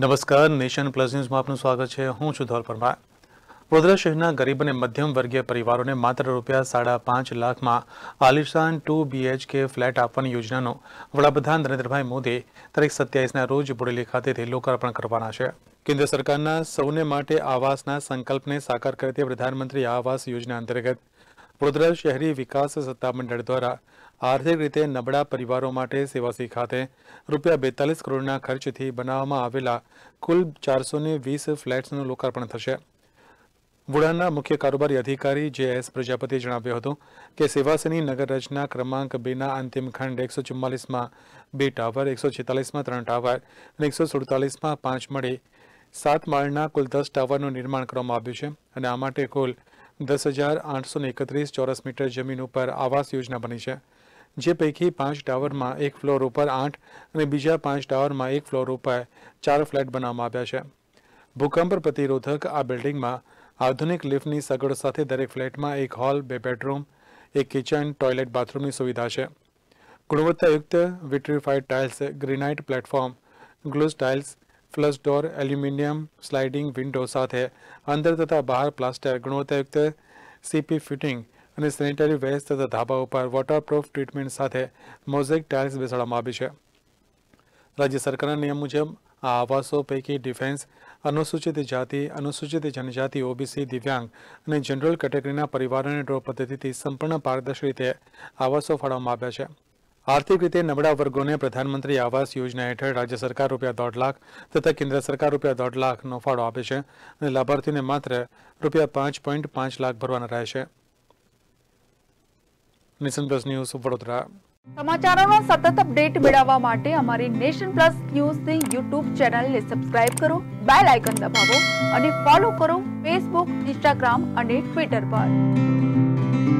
નમસ્કાર nation plus ન્યૂઝમાં આપનું સ્વાગત છે હું છું ધોલ પરમાર વડોદરા શહેરના ગરીબ અને મધ્યમ વર્ગીય પરિવારોને માત્ર રૂપિયા સાડા પાંચ લાખમાં આલિશાન ટુ બીએચકે ફ્લેટ આપવાની યોજનાનો વડાપ્રધાન નરેન્દ્રભાઈ મોદી તારીખ સત્યાવીસના રોજ બોડેલી ખાતેથી લોકાર્પણ કરવાના છે કેન્દ્ર સરકારના સૌને માટે આવાસના સંકલ્પને સાકાર કરે પ્રધાનમંત્રી આવાસ યોજના અંતર્ગત વડોદરા શહેરી વિકાસ સત્તામંડળ દ્વારા આર્થિક રીતે નબળા પરિવારો માટે સેવાસી ખાતે રૂપિયા બેતાલીસ કરોડના ખર્ચથી બનાવવામાં આવેલા કુલ ચારસો વીસ ફ્લેટ્સનું લોકાર્પણ થશે વુડાના મુખ્ય કારોબારી અધિકારી જે એસ પ્રજાપતિએ જણાવ્યું હતું કે સેવાસની નગર રચના ક્રમાંક બેના અંતિમ ખંડ એકસો ચુમ્માલીસમાં બે ટાવર એકસો છેતાલીસમાં ત્રણ ટાવર અને એકસો સુડતાલીસમાં પાંચ મળી સાત માળના કુલ દસ ટાવરનું નિર્માણ કરવામાં આવ્યું છે અને આ માટે કુલ દસ હજાર આઠસો એકત્રીસ ચોરસ મીટર જમીન ઉપર આવાસ યોજના બની છે જે પૈકી પાંચ ટાવરમાં એક ફ્લોર ઉપર આઠ અને બીજા પાંચ ટાવરમાં એક ફ્લોર ઉપર ચાર ફ્લેટ બનાવવામાં આવ્યા છે ભૂકંપ પ્રતિરોધક આ બિલ્ડિંગમાં આધુનિક લિફ્ટની સગવડ સાથે દરેક ફ્લેટમાં એક હોલ બે બેડરૂમ એક કિચન ટોયલેટ બાથરૂમની સુવિધા છે ગુણવત્તાયુક્ત vitrified tiles granite platform glazed tiles flush door aluminium sliding window સાથે અંદર તથા બહાર પ્લાસ્ટર ગુણવત્તાયુક્ત સીપી ફિટિંગ અને સેનિટરી વેસ્ટ તથા ધાબા ઉપર વોટરપ્રૂફ ટ્રીટમેન્ટ સાથે મોઝેક ટાઇલ્સ બેસાડવામાં આવી છે રાજ્ય સરકારના નિયમ મુજબ આ આવાસો પૈકી ડિફેન્સ અનુસૂચિત જાતિ અનુસૂચિત જનજાતિ ઓબીસી દિવ્યાંગ અને જનરલ કેટેગરીના પરિવારોને ડ્રો પદ્ધતિથી સંપૂર્ણ પારદર્શી રીતે આવાસો ફાળવવામાં આવ્યા છે આર્થિક રીતે નબળા વર્ગોને પ્રધાનમંત્રી આવાસ યોજના હેઠળ રાજ્ય સરકાર રૂપિયા દોઢ લાખ તથા કેન્દ્ર સરકાર રૂપિયા દોઢ લાખનો ફાળો આપે છે અને લાભાર્થીઓને માત્ર રૂપિયા પાંચ પોઈન્ટ પાંચ લાખ ભરવાના રહેશે નેશન પ્લસ ન્યૂઝ વડોદરા સમાચારોનો સતત અપડેટ મેળવવા માટે અમારી નેશન પ્લસ ન્યૂઝની યુટ્યુબ ચેનલને સબસ્ક્રાઇબ કરો બેલ આઇકન દબાવો અને ફોલો કરો ફેસબુક ઇન્સ્ટાગ્રામ અને ટ્વિટર પર